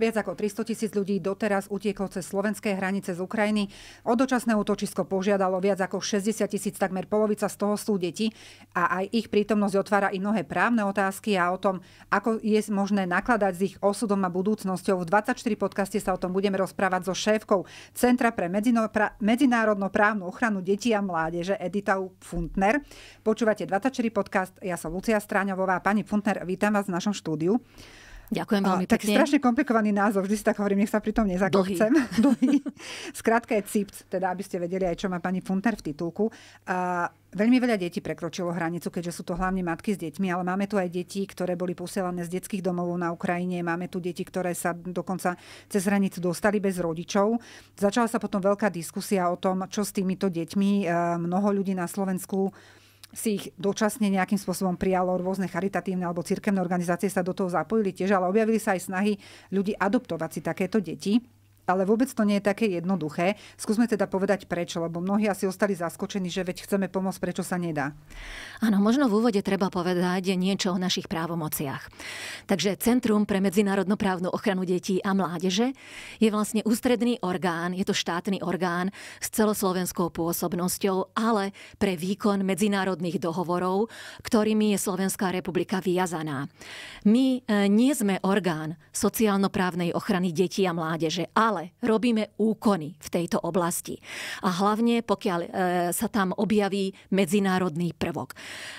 Viac ako 300 tisíc ľudí doteraz utieklo cez slovenské hranice z Ukrajiny. O dočasné útočisko požiadalo viac ako 60 tisíc, takmer polovica z toho sú deti a aj ich prítomnosť otvára i mnohé právne otázky a o tom, ako je možné nakladať s ich osudom a budúcnosťou. V 24 podcaste sa o tom budeme rozprávať so šéfkou Centra pre medzinárodnú právnu ochranu detí a mládeže Editou Funtner. Počúvate 24 podcast, ja som Lucia Stráňová. Pani Funtner, vítam vás v našom štúdiu. Ďakujem veľmi pekne. Taký strašne komplikovaný názov, vždy si tak hovorím, nech sa pri tom Dlhý. Skrátka je CIPC, teda aby ste vedeli aj, čo má pani Funter v titulku. A veľmi veľa detí prekročilo hranicu, keďže sú to hlavne matky s deťmi, ale máme tu aj deti, ktoré boli posielané z detských domov na Ukrajine, máme tu deti, ktoré sa dokonca cez hranicu dostali bez rodičov. Začala sa potom veľká diskusia o tom, čo s týmito deťmi. E, mnoho ľudí na Slovensku si ich dočasne nejakým spôsobom prijalo rôzne charitatívne alebo cirkevné organizácie sa do toho zapojili tiež, ale objavili sa aj snahy ľudí adoptovať si takéto deti ale vôbec to nie je také jednoduché. Skúsme teda povedať prečo, lebo mnohí asi ostali zaskočení, že veď chceme pomôcť, prečo sa nedá. Áno, možno v úvode treba povedať niečo o našich právomociach. Takže Centrum pre medzinárodnoprávnu ochranu detí a mládeže je vlastne ústredný orgán, je to štátny orgán s celoslovenskou pôsobnosťou, ale pre výkon medzinárodných dohovorov, ktorými je Slovenská republika vyjazaná. My e, nie sme orgán sociálnoprávnej ochrany detí a mládeže, ale ale robíme úkony v tejto oblasti. A hlavne pokiaľ e, sa tam objaví medzinárodný prvok.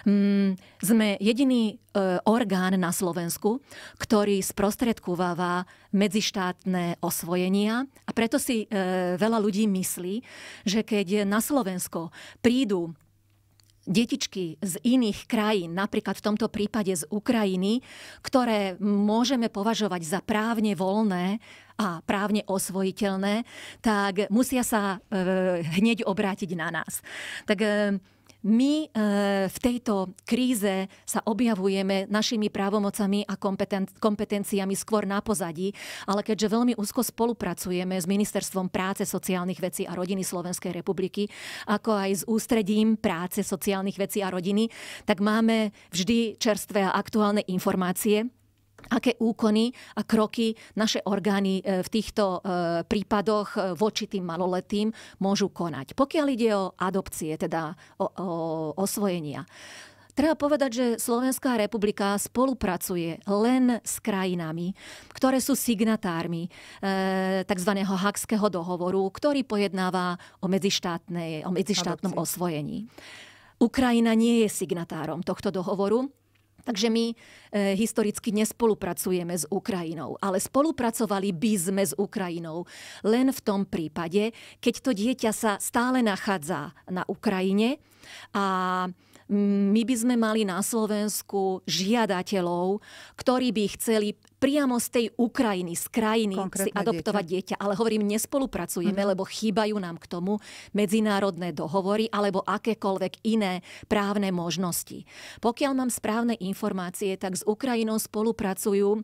Mm, sme jediný e, orgán na Slovensku, ktorý sprostredkúvava medzištátne osvojenia a preto si e, veľa ľudí myslí, že keď na Slovensko prídu detičky z iných krajín, napríklad v tomto prípade z Ukrajiny, ktoré môžeme považovať za právne voľné a právne osvojiteľné, tak musia sa e, hneď obrátiť na nás. Tak e, my eh, v tejto kríze sa objavujeme našimi právomocami a kompetenciami skôr na pozadí, ale keďže veľmi úzko spolupracujeme s Ministerstvom práce, sociálnych vecí a rodiny Slovenskej republiky, ako aj s Ústredím práce, sociálnych vecí a rodiny, tak máme vždy čerstvé a aktuálne informácie aké úkony a kroky naše orgány e, v týchto e, prípadoch e, voči tým maloletým môžu konať. Pokiaľ ide o adopcie, teda o, o osvojenia. Treba povedať, že Slovenská republika spolupracuje len s krajinami, ktoré sú signatármi e, tzv. Hakského dohovoru, ktorý pojednáva o, medzištátnej, o medzištátnom adopcie. osvojení. Ukrajina nie je signatárom tohto dohovoru, Takže my e, historicky nespolupracujeme s Ukrajinou, ale spolupracovali by sme s Ukrajinou len v tom prípade, keď to dieťa sa stále nachádza na Ukrajine a my by sme mali na Slovensku žiadateľov, ktorí by chceli priamo z tej Ukrajiny, z krajiny Konkrétne si adoptovať dieťa. dieťa. Ale hovorím, nespolupracujeme, mm. lebo chýbajú nám k tomu medzinárodné dohovory alebo akékoľvek iné právne možnosti. Pokiaľ mám správne informácie, tak s Ukrajinou spolupracujú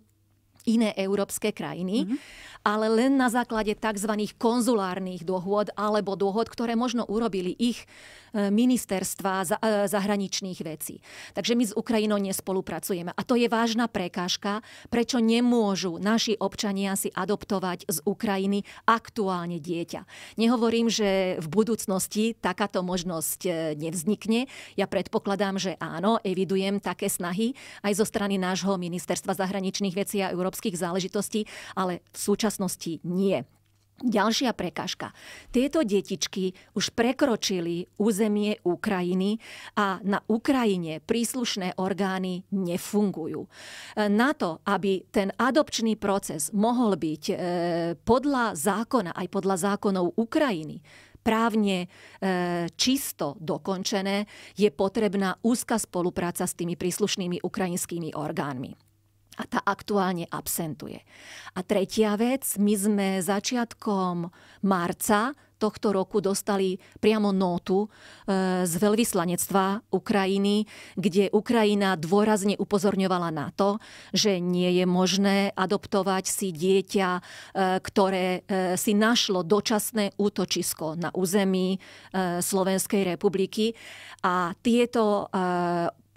iné európske krajiny, mm-hmm. ale len na základe tzv. konzulárnych dohôd alebo dohod, ktoré možno urobili ich e, ministerstva e, zahraničných vecí. Takže my s Ukrajinou nespolupracujeme. A to je vážna prekážka, prečo nemôžu naši občania si adoptovať z Ukrajiny aktuálne dieťa. Nehovorím, že v budúcnosti takáto možnosť e, nevznikne. Ja predpokladám, že áno, evidujem také snahy aj zo strany nášho ministerstva zahraničných vecí a Európskej európskych záležitostí, ale v súčasnosti nie. Ďalšia prekážka. Tieto detičky už prekročili územie Ukrajiny a na Ukrajine príslušné orgány nefungujú. E, na to, aby ten adopčný proces mohol byť e, podľa zákona, aj podľa zákonov Ukrajiny, právne e, čisto dokončené, je potrebná úzka spolupráca s tými príslušnými ukrajinskými orgánmi a tá aktuálne absentuje. A tretia vec, my sme začiatkom marca tohto roku dostali priamo notu e, z veľvyslanectva Ukrajiny, kde Ukrajina dôrazne upozorňovala na to, že nie je možné adoptovať si dieťa, e, ktoré e, si našlo dočasné útočisko na území Slovenskej republiky. A tieto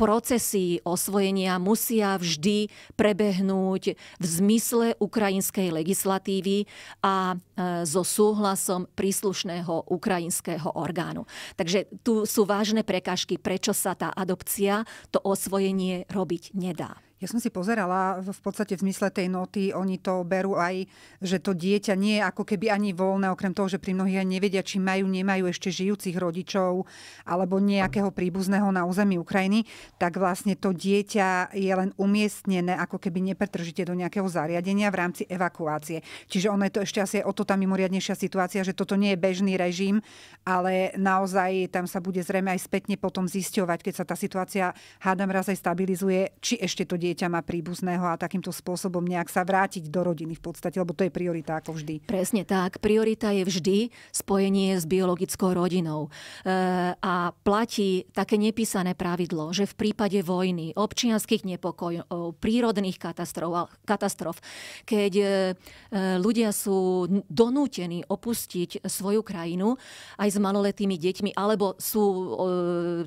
procesy osvojenia musia vždy prebehnúť v zmysle ukrajinskej legislatívy a e, so súhlasom príslušného ukrajinského orgánu. Takže tu sú vážne prekažky, prečo sa tá adopcia, to osvojenie robiť nedá. Ja som si pozerala v podstate v zmysle tej noty, oni to berú aj, že to dieťa nie je ako keby ani voľné, okrem toho, že pri mnohých aj nevedia, či majú, nemajú ešte žijúcich rodičov alebo nejakého príbuzného na území Ukrajiny, tak vlastne to dieťa je len umiestnené ako keby nepretržite do nejakého zariadenia v rámci evakuácie. Čiže ono je to ešte asi o to tá mimoriadnejšia situácia, že toto nie je bežný režim, ale naozaj tam sa bude zrejme aj spätne potom zisťovať, keď sa tá situácia, hádam raz aj stabilizuje, či ešte to dieťa dieťa má príbuzného a takýmto spôsobom nejak sa vrátiť do rodiny v podstate, lebo to je priorita ako vždy. Presne tak. Priorita je vždy spojenie s biologickou rodinou. E, a platí také nepísané pravidlo, že v prípade vojny, občianských nepokojov, prírodných katastrof, katastrof keď e, e, ľudia sú donútení opustiť svoju krajinu aj s maloletými deťmi, alebo sú e,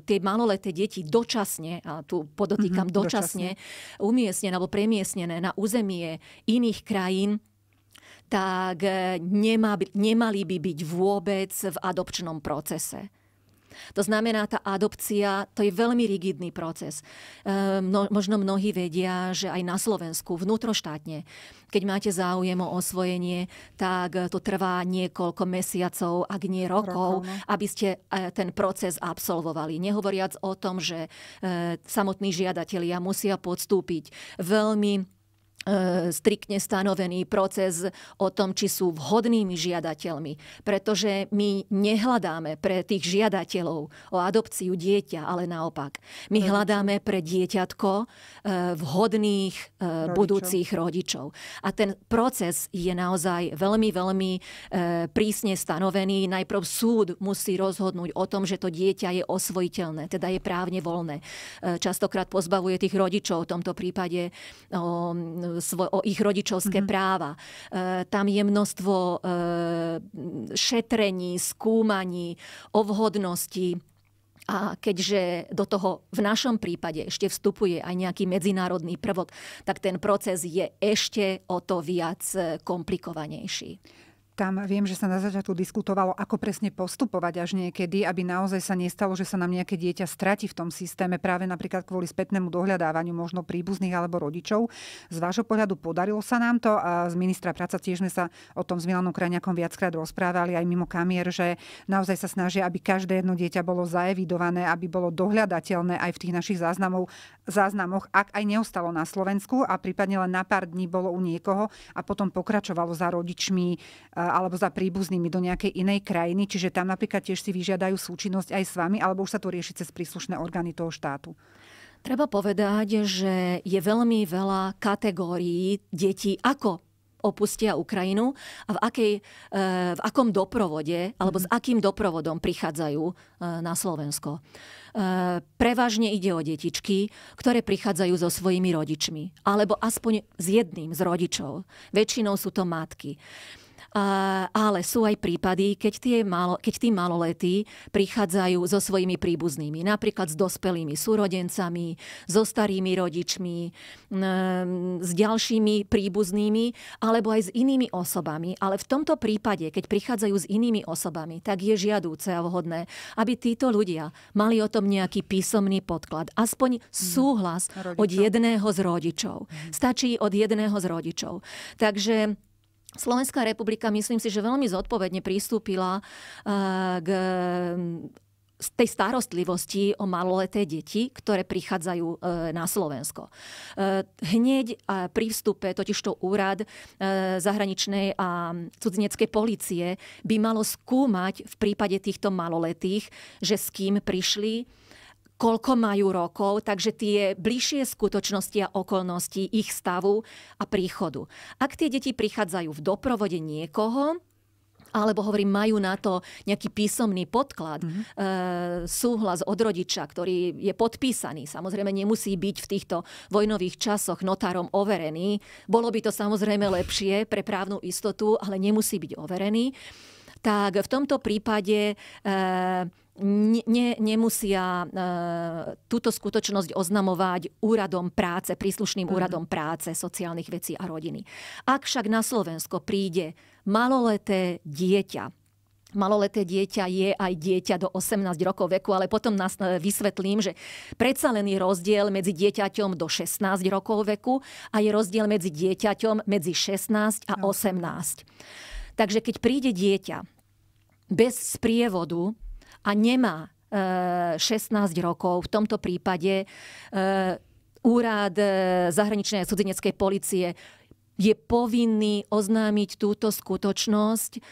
tie maloleté deti dočasne, a tu podotýkam mm-hmm, dočasne, dočasne, umiestnené alebo premiestnené na územie iných krajín, tak eh, nemali by byť vôbec v adopčnom procese. To znamená, tá adopcia, to je veľmi rigidný proces. Ehm, možno mnohí vedia, že aj na Slovensku, vnútroštátne, keď máte záujem o osvojenie, tak e, to trvá niekoľko mesiacov, ak nie rokov, aby ste e, ten proces absolvovali. Nehovoriac o tom, že e, samotní žiadatelia musia podstúpiť veľmi E, striktne stanovený proces o tom, či sú vhodnými žiadateľmi. Pretože my nehľadáme pre tých žiadateľov o adopciu dieťa, ale naopak. My hľadáme pre dieťatko e, vhodných e, Rodičov. budúcich rodičov. A ten proces je naozaj veľmi, veľmi prísne stanovený. Najprv súd musí rozhodnúť o tom, že to dieťa je osvojiteľné, teda je právne voľné. Častokrát pozbavuje tých rodičov v tomto prípade svoj, o ich rodičovské mm-hmm. práva. E, tam je množstvo e, šetrení, skúmaní, o vhodnosti. A keďže do toho v našom prípade ešte vstupuje aj nejaký medzinárodný prvok, tak ten proces je ešte o to viac e, komplikovanejší tam viem, že sa na začiatku diskutovalo, ako presne postupovať až niekedy, aby naozaj sa nestalo, že sa nám nejaké dieťa strati v tom systéme práve napríklad kvôli spätnému dohľadávaniu možno príbuzných alebo rodičov. Z vášho pohľadu podarilo sa nám to a z ministra práca tiež sme sa o tom s Milanom Krajňakom viackrát rozprávali aj mimo kamier, že naozaj sa snažia, aby každé jedno dieťa bolo zaevidované, aby bolo dohľadateľné aj v tých našich záznamov, záznamoch, ak aj neostalo na Slovensku a prípadne len na pár dní bolo u niekoho a potom pokračovalo za rodičmi alebo za príbuznými do nejakej inej krajiny, čiže tam napríklad tiež si vyžiadajú súčinnosť aj s vami, alebo už sa to rieši cez príslušné orgány toho štátu. Treba povedať, že je veľmi veľa kategórií detí, ako opustia Ukrajinu a v, akej, e, v akom doprovode alebo s mhm. akým doprovodom prichádzajú e, na Slovensko. E, prevažne ide o detičky, ktoré prichádzajú so svojimi rodičmi alebo aspoň s jedným z rodičov. Väčšinou sú to matky ale sú aj prípady, keď, tie malo, keď tí maloletí prichádzajú so svojimi príbuznými, napríklad s dospelými súrodencami, so starými rodičmi, s ďalšími príbuznými, alebo aj s inými osobami. Ale v tomto prípade, keď prichádzajú s inými osobami, tak je žiadúce a vhodné, aby títo ľudia mali o tom nejaký písomný podklad, aspoň mhm. súhlas hmm. od jedného z rodičov. Hmm. Stačí od jedného z rodičov. Takže Slovenská republika, myslím si, že veľmi zodpovedne pristúpila eh, k z mm, tej starostlivosti o maloleté deti, ktoré prichádzajú eh, na Slovensko. Eh, hneď pri vstupe totižto úrad zahraničnej a cudzineckej policie by malo skúmať v prípade týchto maloletých, že s kým prišli, koľko majú rokov, takže tie bližšie skutočnosti a okolnosti ich stavu a príchodu. Ak tie deti prichádzajú v doprovode niekoho, alebo hovorím, majú na to nejaký písomný podklad, mm-hmm. e, súhlas od rodiča, ktorý je podpísaný. Samozrejme, nemusí byť v týchto vojnových časoch notárom overený. Bolo by to samozrejme lepšie pre právnu istotu, ale nemusí byť overený tak v tomto prípade eh, ne, nemusia e, túto skutočnosť oznamovať úradom práce, príslušným mm. úradom práce, sociálnych vecí a rodiny. Ak však na Slovensko príde maloleté dieťa, maloleté dieťa je aj dieťa do 18 rokov veku, ale potom nás eh, vysvetlím, že predsa len je rozdiel medzi dieťaťom do 16 rokov veku a je rozdiel medzi dieťaťom medzi 16 a 18. No. Takže keď príde dieťa bez sprievodu a nemá 16 e, rokov, v tomto prípade e, úrad e, zahraničnej a cudzineckej policie je povinný oznámiť túto skutočnosť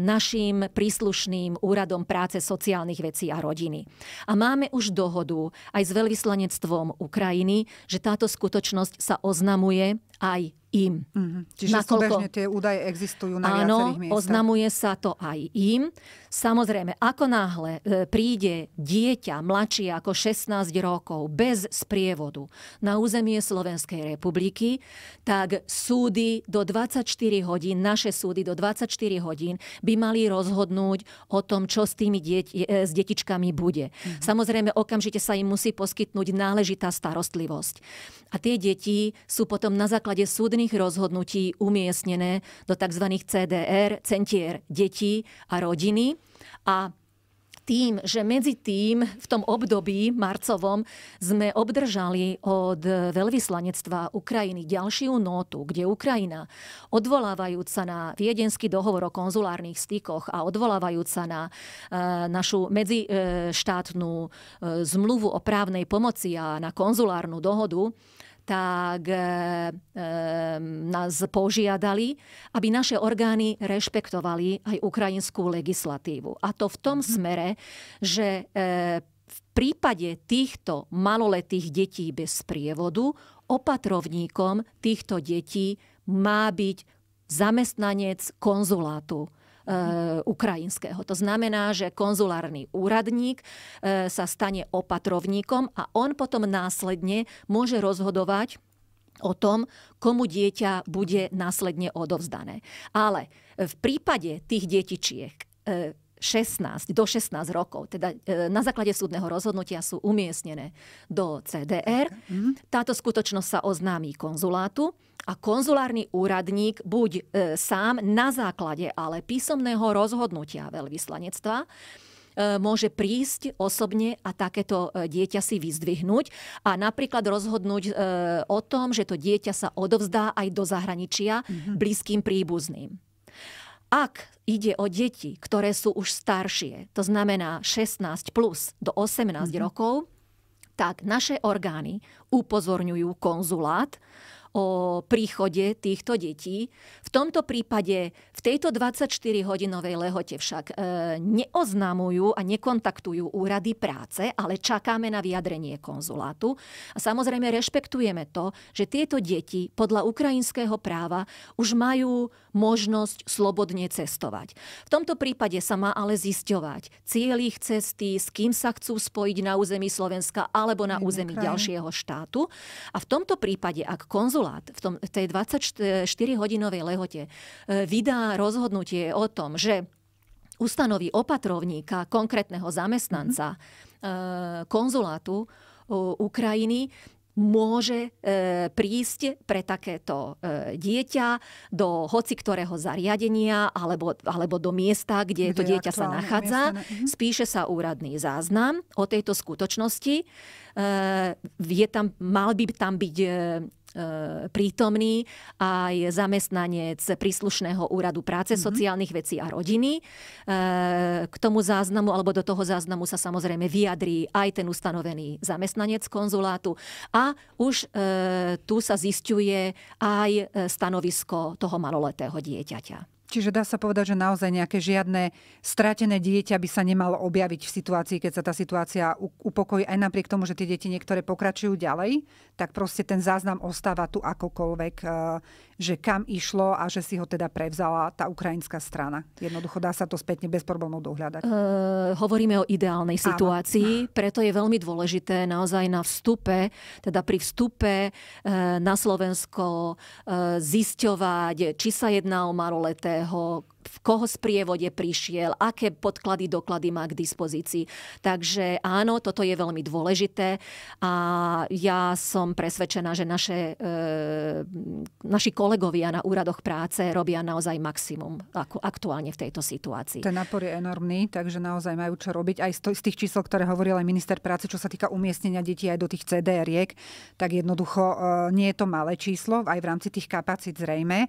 našim príslušným úradom práce sociálnych vecí a rodiny. A máme už dohodu aj s veľvyslanectvom Ukrajiny, že táto skutočnosť sa oznamuje aj im. Mm-hmm. Čiže Nakoľko, súbežne tie údaje existujú na áno, viacerých miestach. oznamuje sa to aj im. Samozrejme, ako náhle e, príde dieťa mladšie ako 16 rokov bez sprievodu na územie Slovenskej republiky, tak súdy do 24 hodín, naše súdy do 24 hodín by mali rozhodnúť o tom, čo s tými dieť, e, s detičkami bude. Mm-hmm. Samozrejme, okamžite sa im musí poskytnúť náležitá starostlivosť. A tie deti sú potom na základe súd súdnych rozhodnutí umiestnené do tzv. CDR, centier detí a rodiny. A tým, že medzi tým v tom období marcovom sme obdržali od veľvyslanectva Ukrajiny ďalšiu notu, kde Ukrajina odvolávajúca na viedenský dohovor o konzulárnych stykoch a odvolávajúca na e, našu medzištátnu e, zmluvu o právnej pomoci a na konzulárnu dohodu, tak eh, eh, nás požiadali, aby naše orgány rešpektovali aj ukrajinskú legislatívu. A to v tom mhm. smere, že eh, v prípade týchto maloletých detí bez prievodu opatrovníkom týchto detí má byť zamestnanec konzulátu Eh, ukrajinského. To znamená, že konzulárny úradník eh, sa stane opatrovníkom a on potom následne môže rozhodovať o tom, komu dieťa bude následne odovzdané. Ale v prípade tých detičiek 16, eh, do 16 rokov, teda na základe súdneho rozhodnutia sú umiestnené do CDR. Mhm. Táto skutočnosť sa oznámi konzulátu a konzulárny úradník buď e, sám na základe ale písomného rozhodnutia veľvyslanectva e, môže prísť osobne a takéto e, dieťa si vyzdvihnúť a napríklad rozhodnúť e, o tom, že to dieťa sa odovzdá aj do zahraničia mm-hmm. blízkym príbuzným. Ak ide o deti, ktoré sú už staršie, to znamená 16 plus do 18 mm-hmm. rokov, tak naše orgány upozorňujú konzulát, o príchode týchto detí. V tomto prípade v tejto 24-hodinovej lehote však e, neoznamujú a nekontaktujú úrady práce, ale čakáme na vyjadrenie konzulátu. A samozrejme rešpektujeme to, že tieto deti podľa ukrajinského práva už majú možnosť slobodne cestovať. V tomto prípade sa má ale zisťovať cieľ ich cesty, s kým sa chcú spojiť na území Slovenska alebo na území ďalšieho štátu. A v tomto prípade, ak konzulát konzulát v tom, tej 24-hodinovej lehote e, vydá rozhodnutie o tom, že ustanoví opatrovníka, konkrétneho zamestnanca mm-hmm. konzulátu e, Ukrajiny, môže e, prísť pre takéto e, dieťa do hoci ktorého zariadenia alebo, alebo do miesta, kde, kde to dieťa sa nachádza. Miesta, mhm. Spíše sa úradný záznam o tejto skutočnosti. E, je tam, mal by tam byť E, prítomný aj zamestnanec príslušného úradu práce, mm-hmm. sociálnych vecí a rodiny. E, k tomu záznamu alebo do toho záznamu sa samozrejme vyjadrí aj ten ustanovený zamestnanec konzulátu a už e, tu sa zistuje aj stanovisko toho maloletého dieťaťa. Čiže dá sa povedať, že naozaj nejaké žiadne stratené dieťa by sa nemalo objaviť v situácii, keď sa tá situácia upokojí, aj napriek tomu, že tie deti niektoré pokračujú ďalej, tak proste ten záznam ostáva tu akokoľvek eh, že kam išlo a že si ho teda prevzala tá ukrajinská strana. Jednoducho dá sa to spätne bez problémov dohľadať. Uh, hovoríme o ideálnej situácii, Áno. preto je veľmi dôležité naozaj na vstupe, teda pri vstupe e, na Slovensko e, zisťovať, či sa jedná o maloletého, v koho sprievode prišiel, aké podklady, doklady má k dispozícii. Takže áno, toto je veľmi dôležité a ja som presvedčená, že naše, e, naši kolegovia na úradoch práce robia naozaj maximum ako aktuálne v tejto situácii. Ten nápor je enormný, takže naozaj majú čo robiť. Aj z tých čísel, ktoré hovoril aj minister práce, čo sa týka umiestnenia detí aj do tých CDR-iek, tak jednoducho e, nie je to malé číslo, aj v rámci tých kapacít zrejme. E,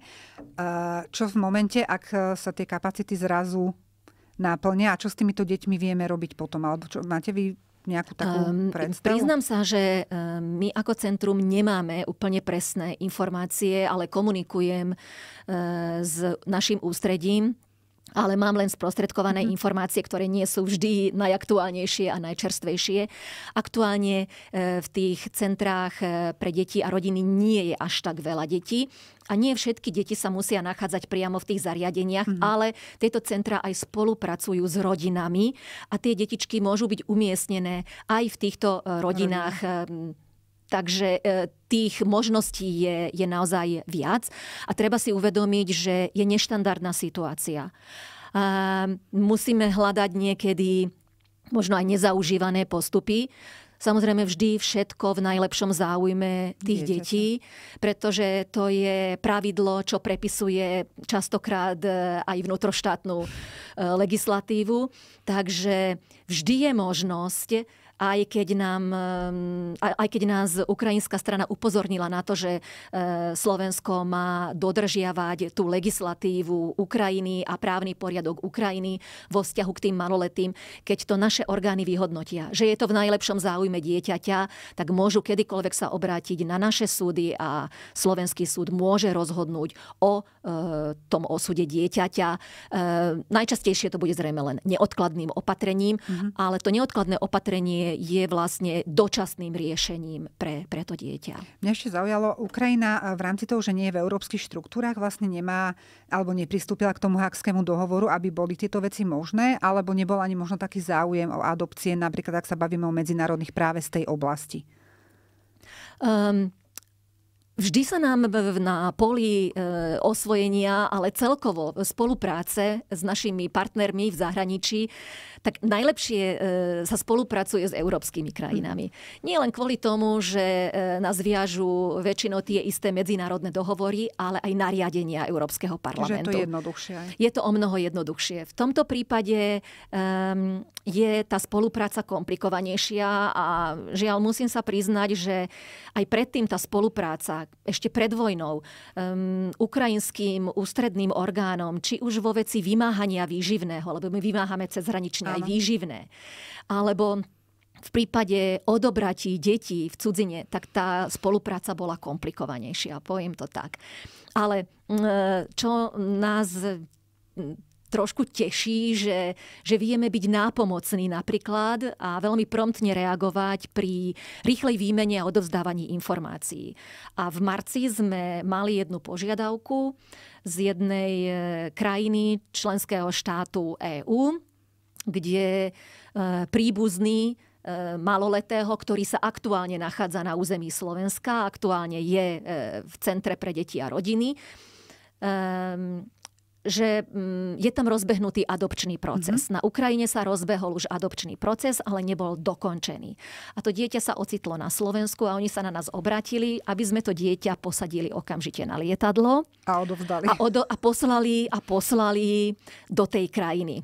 čo v momente, ak sa sa tie kapacity zrazu náplňa a čo s týmito deťmi vieme robiť potom? Alebo čo, máte vy nejakú takú um, predstavu? Priznám sa, že ehm, my ako centrum nemáme úplne presné informácie, ale komunikujem eh, s našim ústredím, ale mám len sprostredkované mm-hmm. informácie, ktoré nie sú vždy najaktuálnejšie a najčerstvejšie. Aktuálne e, v tých centrách e, pre deti a rodiny nie je až tak veľa detí. A nie všetky deti sa musia nachádzať priamo v tých zariadeniach, mm. ale tieto centra aj spolupracujú s rodinami a tie detičky môžu byť umiestnené aj v týchto e, rodinách. Mm-hmm Takže e, tých možností je, je naozaj viac a treba si uvedomiť, že je neštandardná situácia. A musíme hľadať niekedy možno aj nezaužívané postupy. Samozrejme vždy všetko v najlepšom záujme tých detí, pretože to je pravidlo, čo prepisuje častokrát e, aj vnútroštátnu e, legislatívu. Takže vždy je možnosť aj keď, nám, ehm, aj keď nás ukrajinská strana upozornila na to, že ehm, Slovensko má dodržiavať tú legislatívu Ukrajiny a právny poriadok Ukrajiny vo vzťahu k tým maloletým, keď to naše orgány vyhodnotia, že je to v najlepšom záujme dieťaťa, tak môžu kedykoľvek sa obrátiť na naše súdy a slovenský súd môže rozhodnúť o ehm, tom osude dieťaťa. najčastejšie to bude zrejme len neodkladným opatrením, mm-hmm. ale to neodkladné opatrenie je vlastne dočasným riešením pre, pre to dieťa. Mňa ešte zaujalo, Ukrajina v rámci toho, že nie je v európskych štruktúrach, vlastne nemá alebo nepristúpila k tomu hakskému dohovoru, aby boli tieto veci možné, alebo nebol ani možno taký záujem o adopcie, napríklad ak sa bavíme o medzinárodných práve z tej oblasti. Um, Vždy sa nám na poli e, osvojenia, ale celkovo spolupráce s našimi partnermi v zahraničí, tak najlepšie e, sa spolupracuje s európskymi krajinami. Hm. Nie len kvôli tomu, že e, nás viažú väčšinou tie isté medzinárodné dohovory, ale aj nariadenia Európskeho parlamentu. Že to je jednoduchšie. Je to o mnoho jednoduchšie. V tomto prípade um, je tá spolupráca komplikovanejšia a žiaľ musím sa priznať, že aj predtým tá spolupráca, ešte pred vojnou um, ukrajinským ústredným orgánom, či už vo veci vymáhania výživného, lebo my vymáhame hranične aj výživné, alebo v prípade odobratí detí v cudzine, tak tá spolupráca bola komplikovanejšia, poviem to tak. Ale e, čo nás trošku teší, že, že vieme byť nápomocní napríklad a veľmi promptne reagovať pri rýchlej výmene a odovzdávaní informácií. A v marci sme mali jednu požiadavku z jednej e, krajiny členského štátu EÚ, kde e, príbuzný e, maloletého, ktorý sa aktuálne nachádza na území Slovenska, aktuálne je v Centre pre deti a rodiny ehm, že mm, je tam rozbehnutý adopčný proces. Mm-hmm. Na Ukrajine sa rozbehol už adopčný proces, ale nebol dokončený. A to dieťa sa ocitlo na Slovensku a oni sa na nás obratili, aby sme to dieťa posadili okamžite na lietadlo. A odovzdali. A, odo- a poslali a poslali do tej krajiny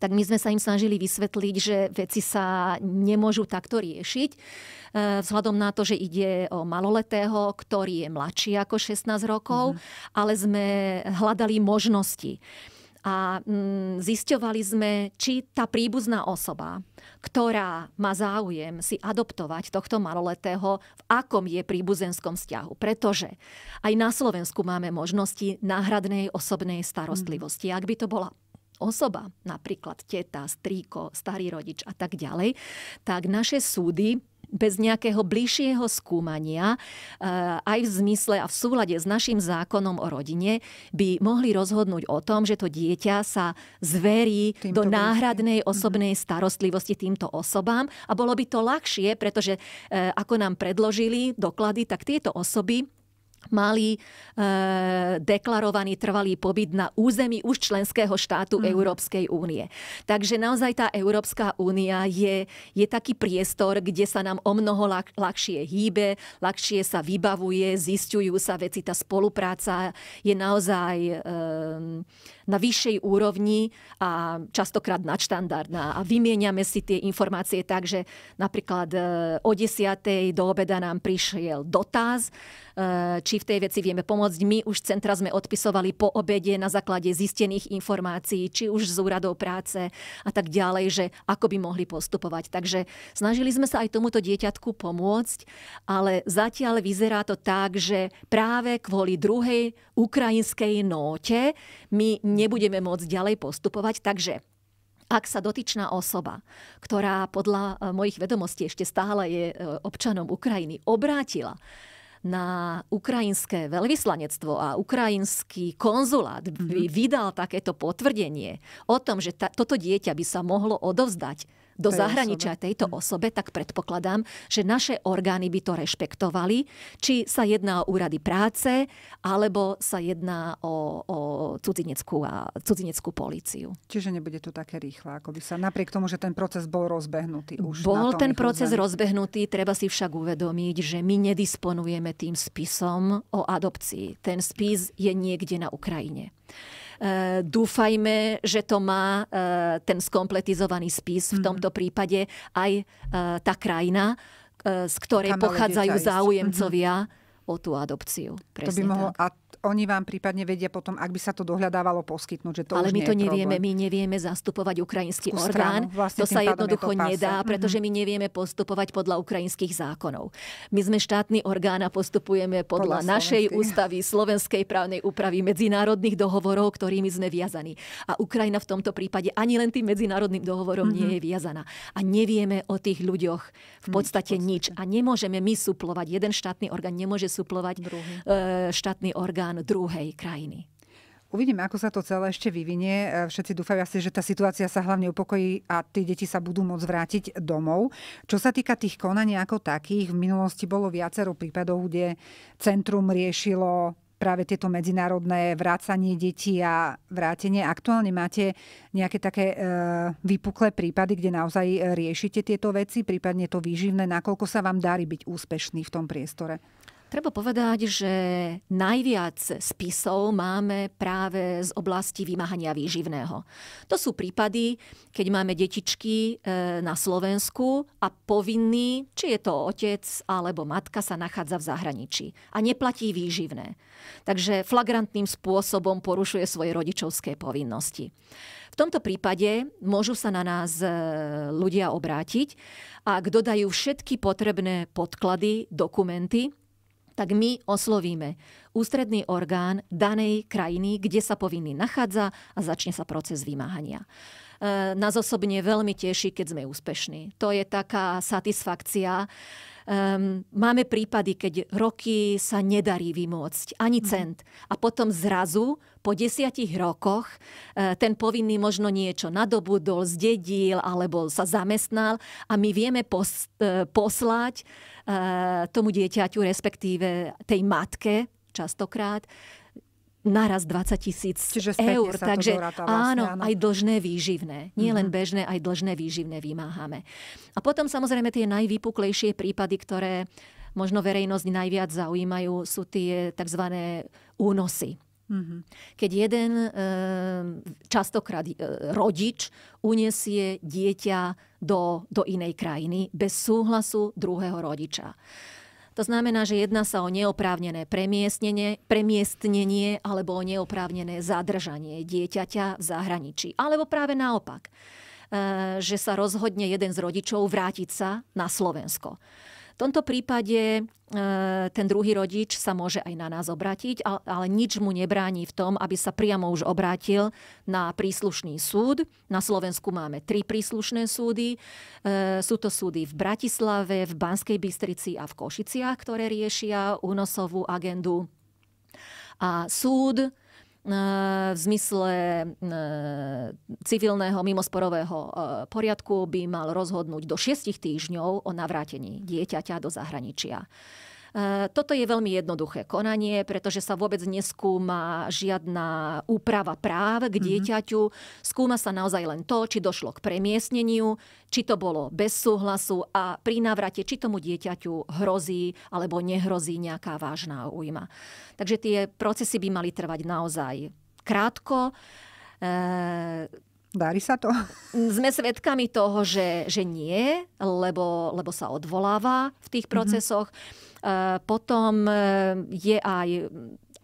tak my sme sa im snažili vysvetliť, že veci sa nemôžu takto riešiť. E, vzhľadom na to, že ide o maloletého, ktorý je mladší ako 16 rokov, mm-hmm. ale sme hľadali možnosti a mm, zisťovali sme, či tá príbuzná osoba, ktorá má záujem si adoptovať tohto maloletého, v akom je príbuzenskom vzťahu. Pretože aj na Slovensku máme možnosti náhradnej osobnej starostlivosti. Ak by to bola osoba, napríklad teta, strýko, starý rodič a tak ďalej, tak naše súdy bez nejakého bližšieho skúmania, e, aj v zmysle a v súlade s našim zákonom o rodine, by mohli rozhodnúť o tom, že to dieťa sa zverí týmto do náhradnej bližšie. Mhm. osobnej starostlivosti týmto osobám a bolo by to ľahšie, pretože e, ako nám predložili doklady, tak tieto osoby mali e, deklarovaný trvalý pobyt na území už členského štátu mm. Európskej únie. Takže naozaj tá Európska únia je, je taký priestor, kde sa nám o mnoho ľah, ľahšie hýbe, ľahšie sa vybavuje, zistujú sa veci, tá spolupráca je naozaj e, na vyššej úrovni a častokrát nadštandardná a vymieňame si tie informácie tak, že napríklad e, o 10. do obeda nám prišiel dotaz, Eh, či v tej veci vieme pomôcť. My už centra sme odpisovali po obede na základe zistených informácií, či už z úradov práce a tak ďalej, že ako by mohli postupovať. Takže snažili sme sa aj tomuto dieťatku pomôcť, ale zatiaľ vyzerá to tak, že práve kvôli druhej ukrajinskej nóte my nebudeme môcť ďalej postupovať. Takže ak sa dotyčná osoba, ktorá podľa eh, mojich vedomostí ešte stále je eh, občanom Ukrajiny, obrátila na ukrajinské veľvyslanectvo a ukrajinský konzulát by mhm. vydal takéto potvrdenie o tom, že ta, toto dieťa by sa mohlo odovzdať do zahraničia osobe. tejto hm. osobe, tak predpokladám, že naše orgány by to rešpektovali, či sa jedná o úrady práce, alebo sa jedná o, o cudzineckú, a, cudzineckú políciu. Čiže nebude to také rýchle, ako by sa, napriek tomu, že ten proces bol rozbehnutý už. Bol ten proces území. rozbehnutý, treba si však uvedomiť, že my nedisponujeme tým spisom o adopcii. Ten spis je niekde na Ukrajine. Eh, dúfajme, že to má eh, ten skompletizovaný spis, v mhm. tomto prípade aj eh, tá krajina, z ktorej pochádzajú mhm. záujemcovia o tú adopciu. Presne to by mohlo, tak. a oni vám prípadne vedia potom, ak by sa to dohľadávalo, poskytnúť. Že to Ale my to nevieme, problém. my nevieme zastupovať ukrajinský Skú orgán. Stranu, vlastne to sa jednoducho to nedá, pretože mhm. my nevieme postupovať podľa ukrajinských zákonov. My sme štátny orgán a postupujeme podľa, podľa našej ústavy, slovenskej právnej úpravy, medzinárodných dohovorov, ktorými sme viazaní. A Ukrajina v tomto prípade ani len tým medzinárodným dohovorom mm-hmm. nie mhm. je viazaná. A nevieme o tých ľuďoch v mhm, podstate nič. nič. A nemôžeme my suplovať, jeden štátny orgán nemôže suplovať Druhý. E, štátny orgán občan druhej krajiny. Uvidíme, ako sa to celé ešte vyvinie. E, všetci dúfajú asi, že tá situácia sa hlavne upokojí a tie deti sa budú môcť vrátiť domov. Čo sa týka tých konaní ako takých, v minulosti bolo viacero prípadov, kde centrum riešilo práve tieto medzinárodné vrácanie detí a vrátenie. Aktuálne máte nejaké také e, vypuklé prípady, kde naozaj e, riešite tieto veci, prípadne to výživné, nakoľko sa vám darí byť úspešný v tom priestore? Treba povedať, že najviac spisov máme práve z oblasti vymáhania výživného. To sú prípady, keď máme detičky e, na Slovensku a povinný, či je to otec alebo matka, sa nachádza v zahraničí a neplatí výživné. Takže flagrantným spôsobom porušuje svoje rodičovské povinnosti. V tomto prípade môžu sa na nás e, ľudia obrátiť, ak dodajú všetky potrebné podklady, dokumenty, tak my oslovíme ústredný orgán danej krajiny, kde sa povinný nachádza a začne sa proces vymáhania. E, nás osobne veľmi teší, keď sme úspešní. To je taká satisfakcia, Um, máme prípady, keď roky sa nedarí vymôcť, ani mhm. cent. A potom zrazu po desiatich rokoch e, ten povinný možno niečo nadobudol, zdedil alebo sa zamestnal a my vieme pos- e, poslať e, tomu dieťaťu, respektíve tej matke častokrát, naraz 20 tisíc eur. takže vlastne, áno, áno, aj dlžné výživné. Nie len mhm. bežné, aj dlžné výživné vymáhame. A potom samozrejme tie najvýpuklejšie prípady, ktoré možno verejnosť najviac zaujímajú, sú tie tzv. únosy. Mhm. Keď jeden eh, častokrát eh, rodič uniesie dieťa do, do inej krajiny bez súhlasu druhého rodiča. To znamená, že jedná sa o neoprávnené premiestnenie, premiestnenie alebo o neoprávnené zadržanie dieťaťa v zahraničí. Alebo práve naopak, eh, že sa rozhodne jeden z rodičov vrátiť sa na Slovensko tomto prípade e, ten druhý rodič sa môže aj na nás obrátiť, ale nič mu nebráni v tom, aby sa priamo už obrátil na príslušný súd. Na Slovensku máme tri príslušné súdy. E, sú to súdy v Bratislave, v Banskej Bystrici a v Košiciach, ktoré riešia únosovú agendu. A súd v zmysle civilného mimosporového poriadku by mal rozhodnúť do 6 týždňov o navrátení dieťaťa do zahraničia. Eh, toto je veľmi jednoduché konanie, pretože sa vôbec neskúma žiadna úprava práv k mhm. dieťaťu. Skúma sa naozaj len to, či došlo k premiesneniu, či to bolo bez súhlasu a pri návrate, či tomu dieťaťu hrozí alebo nehrozí nejaká vážna újma. Takže tie procesy by mali trvať naozaj krátko. Eh, Dári sa to? Sme svedkami toho, že, že nie, lebo, lebo sa odvoláva v tých mhm. procesoch. Mm-hmm Eh, potom eh, je aj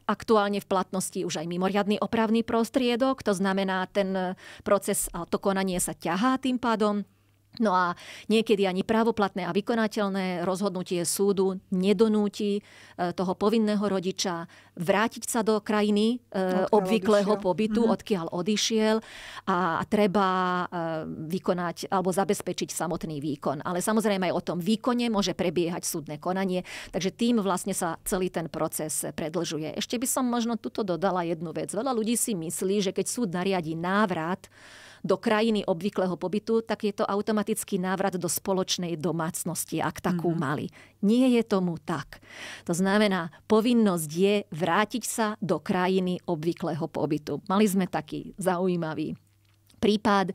aktuálne v platnosti už aj mimoriadný opravný prostriedok, to znamená, ten eh, proces a to konanie sa ťahá tým pádom. No a niekedy ani právoplatné a vykonateľné rozhodnutie súdu nedonúti e, toho povinného rodiča vrátiť sa do krajiny e, odkiaľ obvyklého odišiel. pobytu, mm-hmm. odkiaľ odišiel a treba e, vykonať alebo zabezpečiť samotný výkon. Ale samozrejme aj o tom výkone môže prebiehať súdne konanie, takže tým vlastne sa celý ten proces predlžuje. Ešte by som možno tuto dodala jednu vec. Veľa ľudí si myslí, že keď súd nariadi návrat, do krajiny obvyklého pobytu, tak je to automatický návrat do spoločnej domácnosti, ak takú mm-hmm. mali. Nie je tomu tak. To znamená, povinnosť je vrátiť sa do krajiny obvyklého pobytu. Mali sme taký zaujímavý prípad.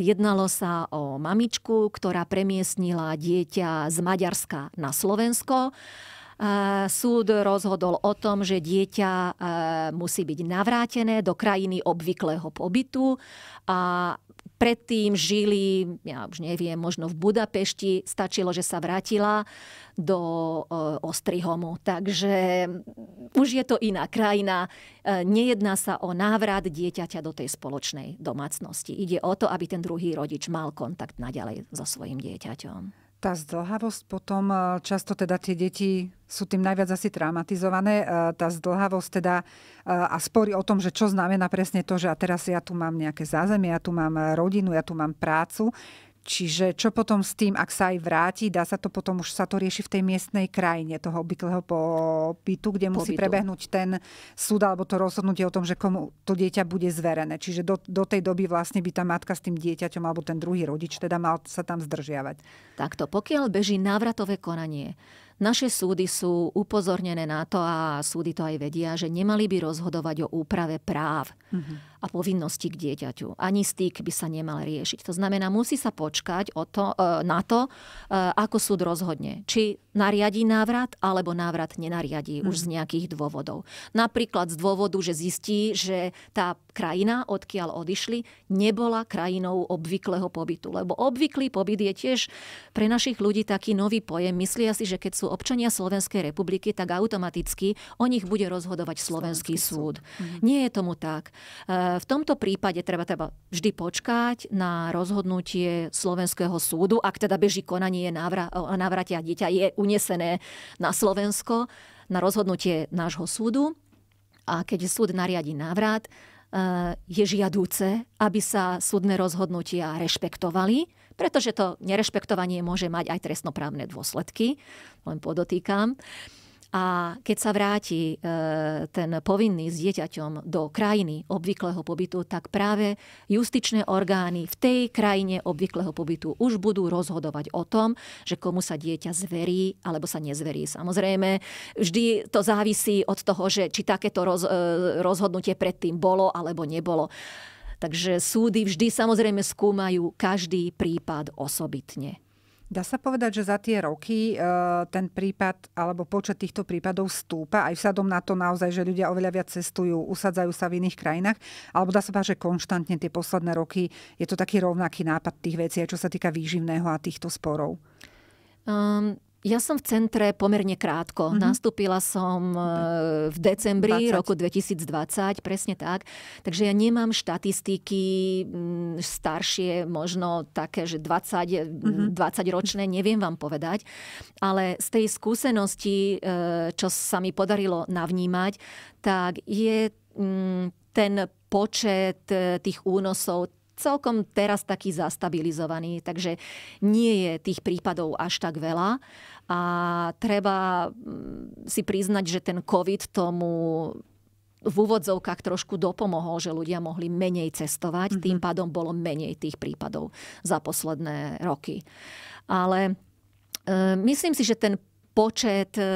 Jednalo sa o mamičku, ktorá premiestnila dieťa z Maďarska na Slovensko Súd rozhodol o tom, že dieťa e, musí byť navrátené do krajiny obvyklého pobytu a predtým žili, ja už neviem, možno v Budapešti, stačilo, že sa vrátila do e, Ostrihomu. Takže už je to iná krajina. E, nejedná sa o návrat dieťaťa do tej spoločnej domácnosti. Ide o to, aby ten druhý rodič mal kontakt naďalej so svojim dieťaťom tá zdlhavosť potom, e, často teda tie deti sú tým najviac asi traumatizované, e, tá zdlhavosť teda e, a spory o tom, že čo znamená presne to, že a teraz ja tu mám nejaké zázemie, ja tu mám rodinu, ja tu mám prácu, Čiže čo potom s tým, ak sa aj vráti, dá sa to potom už sa to rieši v tej miestnej krajine toho obvyklého pobytu, kde musí pobytu. prebehnúť ten súd alebo to rozhodnutie o tom, že komu to dieťa bude zverené. Čiže do, do tej doby vlastne by tá matka s tým dieťaťom alebo ten druhý rodič teda mal sa tam zdržiavať. Takto, pokiaľ beží návratové konanie, naše súdy sú upozornené na to a súdy to aj vedia, že nemali by rozhodovať o úprave práv uh-huh. a povinností k dieťaťu. Ani styk by sa nemal riešiť. To znamená, musí sa počkať o to, e, na to, e, ako súd rozhodne. Či nariadí návrat, alebo návrat nenariadí uh-huh. už z nejakých dôvodov. Napríklad z dôvodu, že zistí, že tá krajina, odkiaľ odišli, nebola krajinou obvyklého pobytu. Lebo obvyklý pobyt je tiež pre našich ľudí taký nový pojem. Myslia si, že keď sú občania Slovenskej republiky, tak automaticky o nich bude rozhodovať Slovenský, Slovenský súd. súd. Mhm. Nie je tomu tak. E, v tomto prípade treba, treba vždy počkať na rozhodnutie Slovenského súdu, ak teda beží konanie návra, návratia dieťa, je unesené na Slovensko, na rozhodnutie nášho súdu a keď súd nariadi návrat, Eh, je žiadúce, aby sa súdne rozhodnutia rešpektovali, pretože to nerešpektovanie môže mať aj trestnoprávne dôsledky, len podotýkam. A keď sa vráti e, ten povinný s dieťaťom do krajiny obvyklého pobytu, tak práve justičné orgány v tej krajine obvyklého pobytu už budú rozhodovať o tom, že komu sa dieťa zverí alebo sa nezverí. Samozrejme, vždy to závisí od toho, že či takéto e, rozhodnutie predtým bolo alebo nebolo. Takže súdy vždy samozrejme skúmajú každý prípad osobitne. Dá sa povedať, že za tie roky e, ten prípad alebo počet týchto prípadov stúpa, aj vzhľadom na to naozaj, že ľudia oveľa viac cestujú, usadzajú sa v iných krajinách, alebo dá sa povedať, že konštantne tie posledné roky je to taký rovnaký nápad tých vecí, aj čo sa týka výživného a týchto sporov? Um, ja som v centre pomerne krátko. Mm-hmm. Nastúpila som e, v decembri 20. roku 2020, presne tak. Takže ja nemám štatistiky staršie, možno také, že 20, mm-hmm. 20 ročné, neviem vám povedať. Ale z tej skúsenosti, e, čo sa mi podarilo navnímať, tak je ten počet e, tých únosov celkom teraz taký zastabilizovaný, takže nie je tých prípadov až tak veľa. A treba mm, si priznať, že ten COVID tomu v úvodzovkách trošku dopomohol, že ľudia mohli menej cestovať, mm-hmm. tým mhm. pádom bolo menej tých prípadov za posledné roky. Ale e, myslím si, že ten počet e,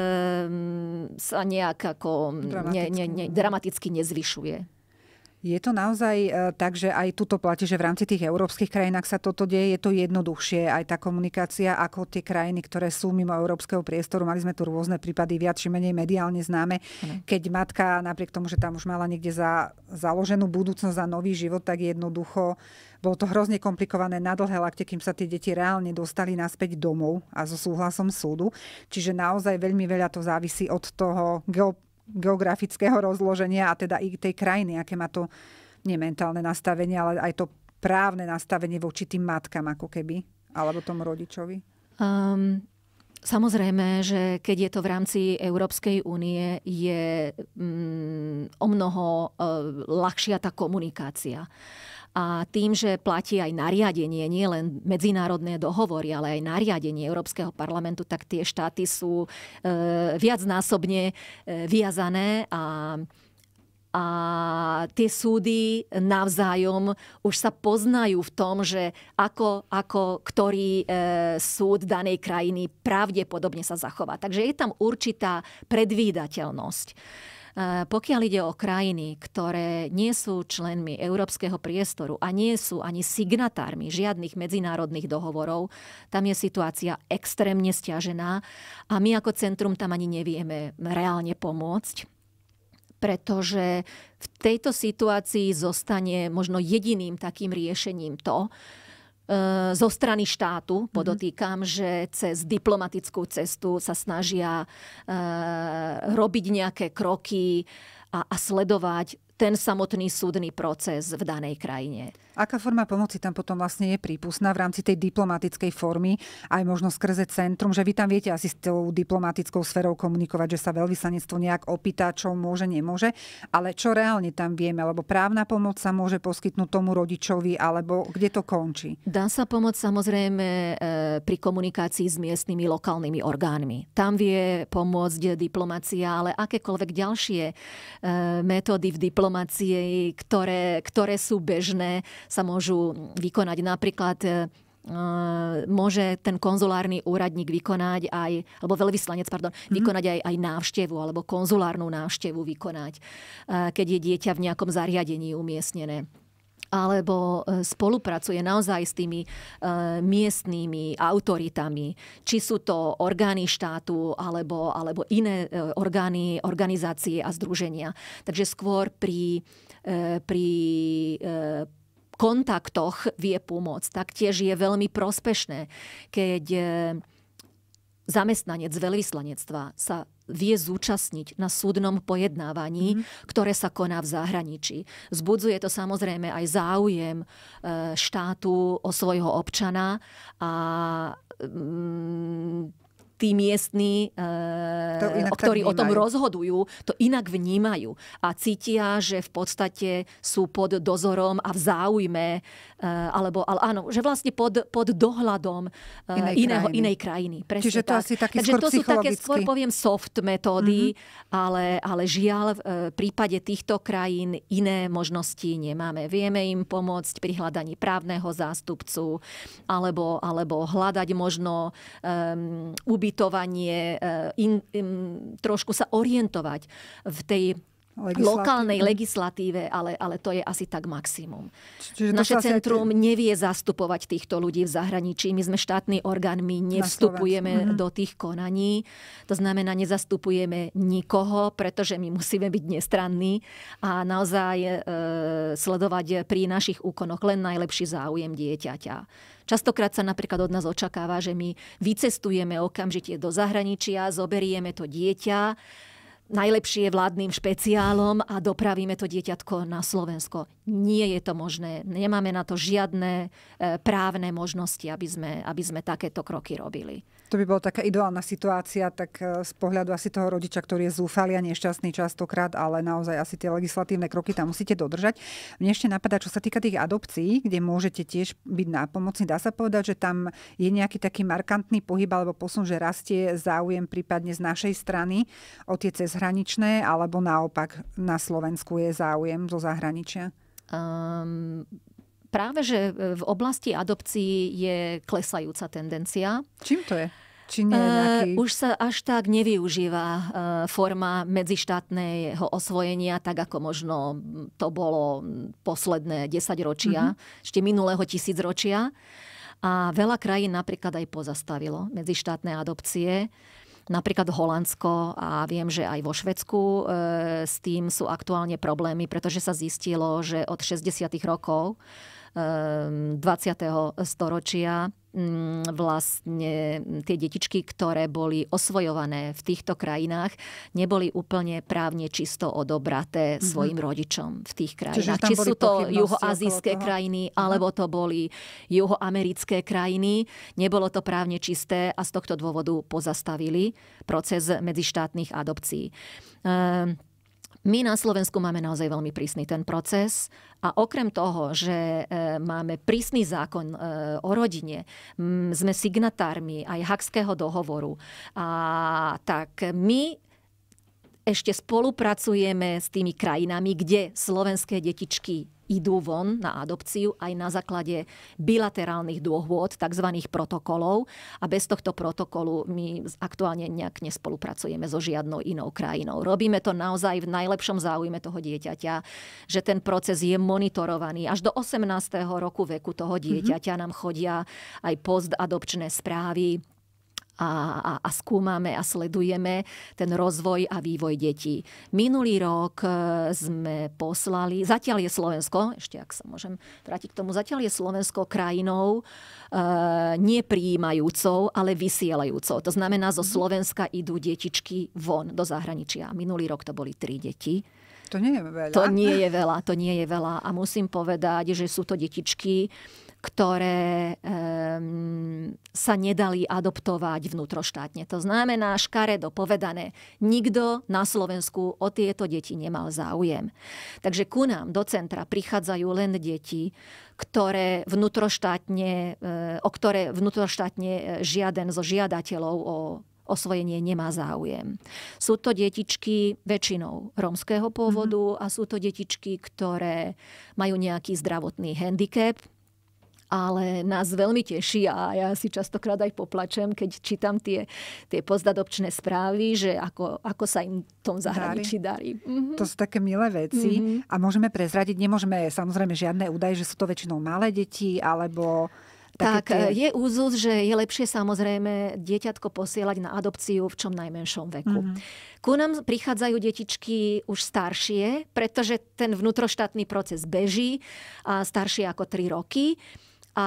sa nejak ako dramaticky. Ne, ne, ne, dramaticky nezvyšuje. Je to naozaj e, tak, že aj tuto platí, že v rámci tých európskych krajín, ak sa toto deje, je to jednoduchšie aj tá komunikácia ako tie krajiny, ktoré sú mimo európskeho priestoru. Mali sme tu rôzne prípady, viac či menej mediálne známe. Keď matka, napriek tomu, že tam už mala niekde za, založenú budúcnosť a nový život, tak jednoducho bolo to hrozne komplikované na dlhé lakte, kým sa tie deti reálne dostali naspäť domov a so súhlasom súdu. Čiže naozaj veľmi veľa to závisí od toho geopolitického geografického rozloženia a teda i tej krajiny, aké má to nie mentálne nastavenie, ale aj to právne nastavenie voči tým matkám ako keby, alebo tomu rodičovi? Um, Samozrejme, že keď je to v rámci Európskej únie, je mm, o mnoho uh, ľahšia tá komunikácia. A tým, že platí aj nariadenie, nie len medzinárodné dohovory, ale aj nariadenie Európskeho parlamentu, tak tie štáty sú e, viacnásobne e, viazané a a tie súdy navzájom už sa poznajú v tom, že ako, ako ktorý e, súd danej krajiny pravdepodobne sa zachová. Takže je tam určitá predvídateľnosť. Eh, pokiaľ ide o krajiny, ktoré nie sú členmi európskeho priestoru a nie sú ani signatármi žiadnych medzinárodných dohovorov, tam je situácia extrémne stiažená a my ako centrum tam ani nevieme reálne pomôcť pretože v tejto situácii zostane možno jediným takým riešením to, E, zo strany štátu, mhm. podotýkam, mm-hmm. že cez diplomatickú cestu sa snažia e, robiť nejaké kroky a, a sledovať ten samotný súdny proces v danej krajine. Aká forma pomoci tam potom vlastne je prípustná v rámci tej diplomatickej formy, aj možno skrze centrum, že vy tam viete asi s tou diplomatickou sférou komunikovať, že sa veľvyslanectvo nejak opýta, čo môže, nemôže, ale čo reálne tam vieme, lebo právna pomoc sa môže poskytnúť tomu rodičovi, alebo kde to končí? Dá sa pomoc samozrejme e, pri komunikácii s miestnymi lokálnymi orgánmi. Tam vie pomôcť diplomacia, ale akékoľvek ďalšie e, metódy v diplomácii, ktoré, ktoré sú bežné, sa môžu vykonať. Napríklad e, môže ten konzulárny úradník vykonať aj, alebo veľvyslanec, pardon, mhm. vykonať aj, aj návštevu, alebo konzulárnu návštevu vykonať, e, keď je dieťa v nejakom zariadení umiestnené alebo e, spolupracuje naozaj s tými e, miestnými autoritami, či sú to orgány štátu alebo, alebo iné orgány, organizácie a združenia. Takže skôr pri, e, pri e, kontaktoch vie pomôcť. Taktiež je veľmi prospešné, keď e, zamestnanec veľvyslanectva sa vie zúčastniť na súdnom pojednávaní, mm ktoré sa koná v zahraničí. Zbudzuje to samozrejme aj záujem e, štátu o svojho občana a mm, tí miestní, eh, to o ktorí vnímajú. o tom rozhodujú, to inak vnímajú a cítia, že v podstate sú pod dozorom a v záujme, eh, alebo ale áno, že vlastne pod, pod dohľadom eh, inej iného, krajiny. inej krajiny. Čiže to tak. asi taký Takže skôr to sú také skôr, poviem, soft metódy, mm-hmm. ale, ale žiaľ v prípade týchto krajín iné možnosti nemáme. Vieme im pomôcť pri hľadaní právneho zástupcu alebo, alebo hľadať možno um, ubytovanie ubytovanie, eh, in, in, trošku sa orientovať v tej legislatíve. lokálnej legislatíve, ale, ale to je asi tak maximum. Čiže Naše centrum te... nevie zastupovať týchto ľudí v zahraničí. My sme štátny orgán, my nevstupujeme mm-hmm. do tých konaní. To znamená, nezastupujeme nikoho, pretože my musíme byť nestranní a naozaj e, sledovať pri našich úkonoch len najlepší záujem dieťaťa. Častokrát sa napríklad od nás očakáva, že my vycestujeme okamžite do zahraničia, zoberieme to dieťa, najlepšie vládnym špeciálom a dopravíme to dieťatko na Slovensko. Nie je to možné. Nemáme na to žiadne e, právne možnosti, aby sme, aby sme takéto kroky robili. To by bola taká ideálna situácia, tak e, z pohľadu asi toho rodiča, ktorý je zúfalý a nešťastný častokrát, ale naozaj asi tie legislatívne kroky tam musíte dodržať. Mne ešte napadá, čo sa týka tých adopcií, kde môžete tiež byť nápomocní. Dá sa povedať, že tam je nejaký taký markantný pohyb alebo posun, že rastie záujem prípadne z našej strany o tie cez cezhraničné, alebo naopak na Slovensku je záujem zo zahraničia? Um, práve, že e, v oblasti adopcií je klesajúca tendencia. Čím to je? Či nie je ehm, nejaký... uh, už sa až tak nevyužíva uh, forma medzištátneho osvojenia, tak ako možno to bolo posledné desaťročia, mm-hmm. ešte minulého tisícročia. A veľa krajín napríklad aj pozastavilo medzištátne adopcie napríklad Holandsko a viem, že aj vo Švedsku e, s tým sú aktuálne problémy, pretože sa zistilo, že od 60. rokov 20. E, storočia Mm, vlastne mm, tie detičky, ktoré boli osvojované v týchto krajinách, neboli úplne právne čisto odobraté mm-hmm. svojim rodičom v tých krajinách. Či sú to juhoazijské krajiny, mhm. alebo to boli juhoamerické krajiny. Nebolo to právne čisté a z tohto dôvodu pozastavili proces medzištátnych adopcií. Ehm, my na Slovensku máme naozaj veľmi prísny ten proces a okrem toho, že e, máme prísny zákon e, o rodine, sme signatármi aj Hakského dohovoru, a tak my ešte spolupracujeme s tými krajinami, kde slovenské detičky idú von na adopciu aj na základe bilaterálnych dôvod, tzv. protokolov. A bez tohto protokolu my aktuálne nejak nespolupracujeme so žiadnou inou krajinou. Robíme to naozaj v najlepšom záujme toho dieťaťa, že ten proces je monitorovaný. Až do 18. roku veku toho mhm. dieťaťa nám chodia aj postadopčné správy a, a, a skúmame a sledujeme ten rozvoj a vývoj detí. Minulý rok e, sme poslali, zatiaľ je Slovensko, ešte ak sa môžem vrátiť k tomu, zatiaľ je Slovensko krajinou e, nepríjímajúcou, ale vysielajúcou. To znamená, zo mhm. Slovenska idú detičky von do zahraničia. Minulý rok to boli tri deti. To nie je veľa. To nie je veľa, to nie je veľa. A musím povedať, že sú to detičky, ktoré um, sa nedali adoptovať vnútroštátne. To znamená, škaredo povedané, nikto na Slovensku o tieto deti nemal záujem. Takže ku nám do centra prichádzajú len deti, ktoré vnútroštátne, e, o ktoré vnútroštátne e, žiaden zo žiadateľov o osvojenie nemá záujem. Sú to detičky väčšinou romského pôvodu mm-hmm. a sú to detičky, ktoré majú nejaký zdravotný handicap, ale nás veľmi teší a ja si častokrát aj poplačem, keď čítam tie, tie pozdadobčné správy, že ako, ako sa im v tom zahraničí darí. darí. Mm-hmm. To sú také milé veci mm-hmm. a môžeme prezradiť, nemôžeme samozrejme žiadne údaje, že sú to väčšinou malé deti alebo... Tak, tie... je úzus, že je lepšie samozrejme dieťatko posielať na adopciu v čom najmenšom veku. Mm-hmm. Ku nám prichádzajú detičky už staršie, pretože ten vnútroštátny proces beží a staršie ako 3 roky a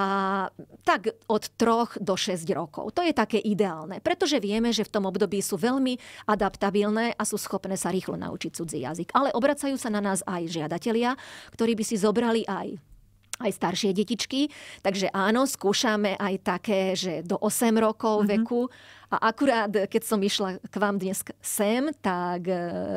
tak od 3 do 6 rokov. To je také ideálne, pretože vieme, že v tom období sú veľmi adaptabilné a sú schopné sa rýchlo naučiť cudzí jazyk. Ale obracajú sa na nás aj žiadatelia, ktorí by si zobrali aj aj staršie detičky. Takže áno, skúšame aj také, že do 8 rokov mm-hmm. veku. A akurát, keď som išla k vám dnes sem, tak e,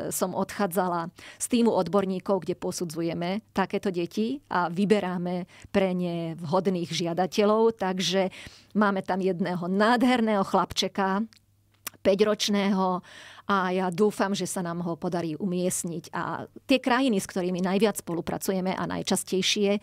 som odchádzala z týmu odborníkov, kde posudzujeme takéto deti a vyberáme pre ne vhodných žiadateľov. Takže máme tam jedného nádherného chlapčeka, 5-ročného a ja dúfam, že sa nám ho podarí umiestniť. A tie krajiny, s ktorými najviac spolupracujeme a najčastejšie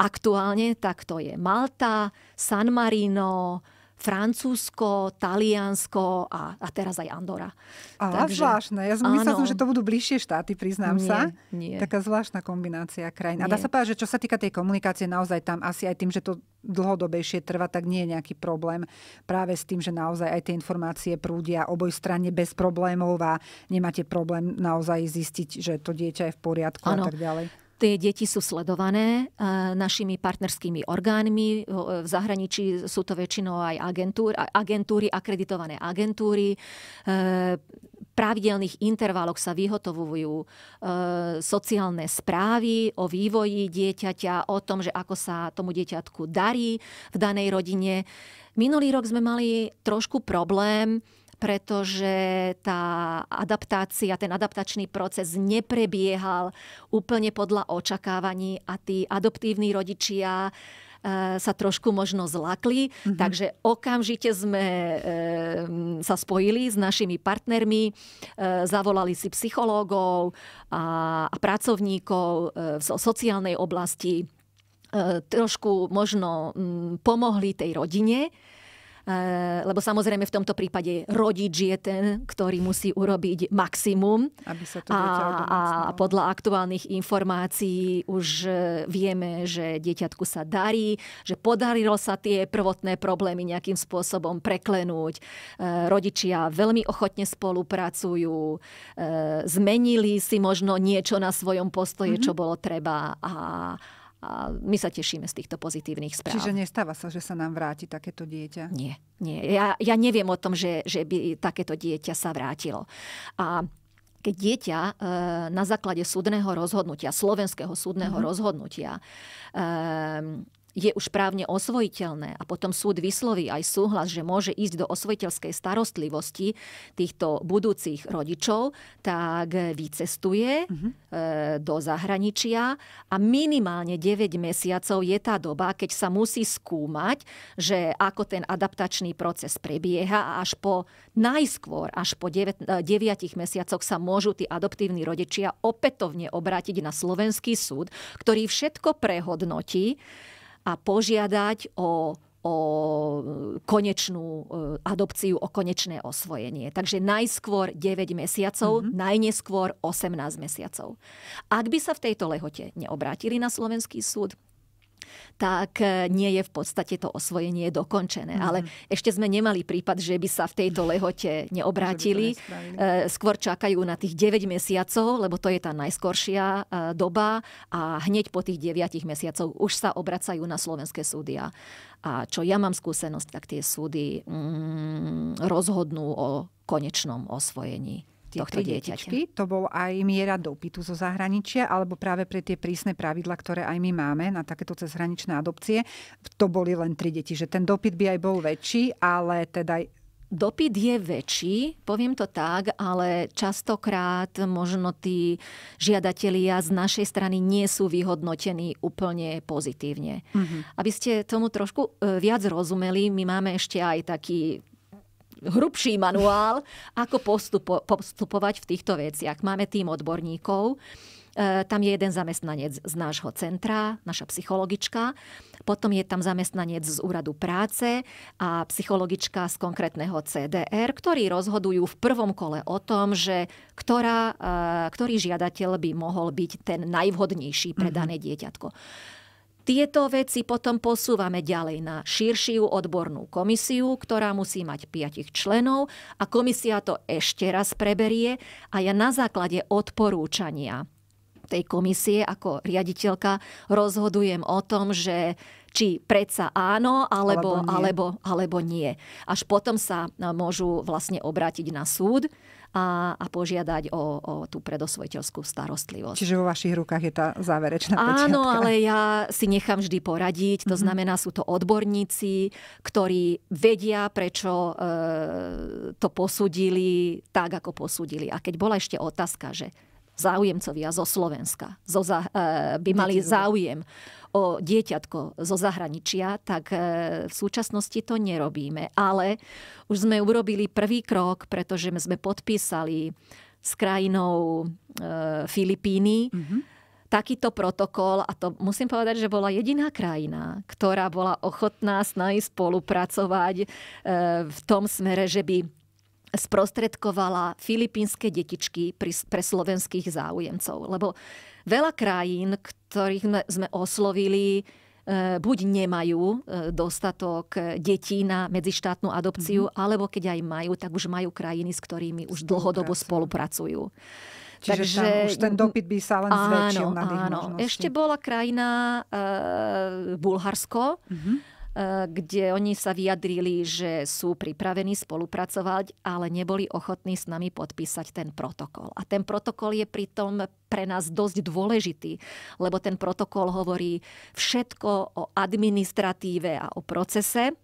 aktuálne, tak to je Malta, San Marino, Francúzsko, Taliansko a, a teraz aj Andora. A Takže, zvláštne. Ja som myslela, že to budú bližšie štáty, priznám nie, sa. Nie. Taká zvláštna kombinácia krajín. A dá sa povedať, že čo sa týka tej komunikácie, naozaj tam asi aj tým, že to dlhodobejšie trvá, tak nie je nejaký problém práve s tým, že naozaj aj tie informácie prúdia oboj strane bez problémov a nemáte problém naozaj zistiť, že to dieťa je v poriadku ano. a tak ďalej. Tie deti sú sledované e, našimi partnerskými orgánmi. E, v zahraničí sú to väčšinou aj agentúry, agentúry, akreditované agentúry V e, pravidelných intervaloch sa vyhotovujú e, sociálne správy o vývoji dieťaťa, o tom, že ako sa tomu dieťatku darí v danej rodine. Minulý rok sme mali trošku problém pretože tá adaptácia, ten adaptačný proces neprebiehal úplne podľa očakávaní a tí adoptívni rodičia e, sa trošku možno zlakli, mm-hmm. takže okamžite sme e, sa spojili s našimi partnermi, e, zavolali si psychológov a, a pracovníkov e, v sociálnej oblasti, e, trošku možno m, pomohli tej rodine Eh, lebo samozrejme v tomto prípade rodič je ten, ktorý musí urobiť maximum. Aby sa to a, a podľa aktuálnych informácií už eh, vieme, že dieťatku sa darí, že podarilo sa tie prvotné problémy nejakým spôsobom preklenúť. Eh, rodičia veľmi ochotne spolupracujú, zmenili si možno niečo na svojom postoje, mm-hmm. čo bolo treba a a my sa tešíme z týchto pozitívnych správ. Čiže nestáva sa, že sa nám vráti takéto dieťa? Nie, nie. Ja, ja neviem o tom, že, že by takéto dieťa sa vrátilo. A keď dieťa e, na základe súdneho rozhodnutia, slovenského súdneho mm-hmm. rozhodnutia, e, je už právne osvojiteľné a potom súd vysloví aj súhlas, že môže ísť do osvojiteľskej starostlivosti týchto budúcich rodičov, tak vycestuje uh-huh. do zahraničia a minimálne 9 mesiacov je tá doba, keď sa musí skúmať, že ako ten adaptačný proces prebieha a až po najskôr, až po 9, 9 e, mesiacoch sa môžu tí adoptívni rodičia opätovne obrátiť na slovenský súd, ktorý všetko prehodnotí, a požiadať o o konečnú e, adopciu, o konečné osvojenie. Takže najskôr 9 mesiacov, mm-hmm. najneskôr 18 mesiacov. Ak by sa v tejto lehote neobrátili na slovenský súd, tak e, nie je v podstate to osvojenie dokončené. Mm-hmm. Ale ešte sme nemali prípad, že by sa v tejto lehote neobrátili. E, skôr čakajú na tých 9 mesiacov, lebo to je tá najskoršia e, doba a hneď po tých 9 mesiacov už sa obracajú na slovenské súdy. A čo ja mám skúsenosť, tak tie súdy mm, rozhodnú o konečnom osvojení tohto dieťaťky. To bol aj miera dopytu zo zahraničia, alebo práve pre tie prísne pravidla, ktoré aj my máme na takéto cezhraničné adopcie. To boli len tri deti, že ten dopyt by aj bol väčší, ale teda Dopyt je väčší, poviem to tak, ale častokrát možno tí žiadatelia z našej strany nie sú vyhodnotení úplne pozitívne. Mm-hmm. Aby ste tomu trošku e, viac rozumeli, my máme ešte aj taký hrubší manuál, ako postupo- postupovať v týchto veciach. Máme tým odborníkov, e, tam je jeden zamestnanec z nášho centra, naša psychologička, potom je tam zamestnanec z úradu práce a psychologička z konkrétneho CDR, ktorí rozhodujú v prvom kole o tom, že ktorá, e, ktorý žiadateľ by mohol byť ten najvhodnejší pre mhm. dané dieťatko. Tieto veci potom posúvame ďalej na širšiu odbornú komisiu, ktorá musí mať piatich členov a komisia to ešte raz preberie a ja na základe odporúčania tej komisie ako riaditeľka rozhodujem o tom, že či predsa áno, alebo, alebo, nie. alebo, alebo nie. Až potom sa no, môžu vlastne obrátiť na súd a, a požiadať o, o tú predosvojiteľskú starostlivosť. Čiže vo vašich rukách je tá záverečná pečiatka. Áno, ale ja si nechám vždy poradiť. To mhm. znamená, sú to odborníci, ktorí vedia, prečo e, to posudili tak, ako posudili. A keď bola ešte otázka, že záujemcovia zo Slovenska zo za, e, by mali záujem o dieťatko zo zahraničia, tak e, v súčasnosti to nerobíme. Ale už sme urobili prvý krok, pretože sme podpísali s krajinou e, Filipíny mm-hmm. takýto protokol a to musím povedať, že bola jediná krajina, ktorá bola ochotná s nami spolupracovať e, v tom smere, že by sprostredkovala filipínske detičky pre slovenských záujemcov. Lebo veľa krajín, ktorých sme oslovili, e, buď nemajú e, dostatok e, detí na medzištátnu adopciu, mm-hmm. alebo keď aj majú, tak už majú krajiny, s ktorými už dlhodobo spolupracujú. Čiže Takže, tam už ten dopyt by sa len áno, zväčšil na áno. Ešte bola krajina e, Bulharsko, mm-hmm Eh, kde oni sa vyjadrili, že sú pripravení spolupracovať, ale neboli ochotní s nami podpísať ten protokol. A ten protokol je pritom pre nás dosť dôležitý, lebo ten protokol hovorí všetko o administratíve a o procese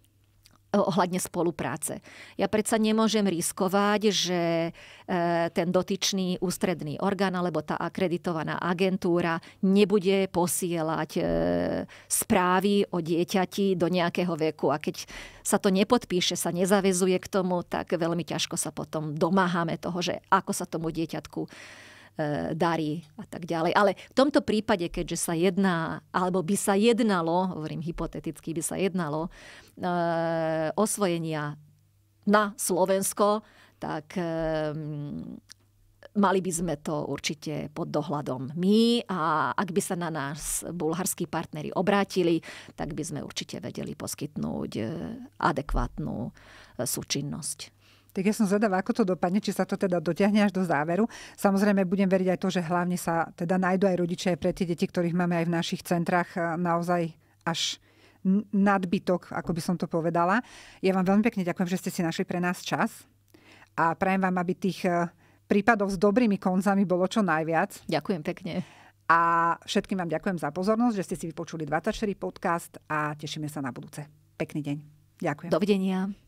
Eh, ohľadne spolupráce. Ja predsa nemôžem riskovať, že eh, ten dotyčný ústredný orgán alebo tá akreditovaná agentúra nebude posielať eh, správy o dieťati do nejakého veku. A keď sa to nepodpíše, sa nezavezuje k tomu, tak veľmi ťažko sa potom domáhame toho, že ako sa tomu dieťatku Eh, darí a tak ďalej. Ale v tomto prípade, keďže sa jedná, alebo by sa jednalo, hovorím hypoteticky, by sa jednalo e, osvojenia na Slovensko, tak e, mali by sme to určite pod dohľadom my a ak by sa na nás bulharskí partnery obrátili, tak by sme určite vedeli poskytnúť eh, adekvátnu súčinnosť. Tak ja som zvedavá, ako to dopadne, či sa to teda dotiahne až do záveru. Samozrejme, budem veriť aj to, že hlavne sa teda nájdú aj rodičia aj pre tie deti, ktorých máme aj v našich centrách e, naozaj až nadbytok, ako by som to povedala. Ja vám veľmi pekne ďakujem, že ste si našli pre nás čas a prajem vám, aby tých e, prípadov s dobrými koncami bolo čo najviac. Ďakujem pekne. A všetkým vám ďakujem za pozornosť, že ste si vypočuli 24 podcast a tešíme sa na budúce. Pekný deň. Ďakujem. Dovidenia.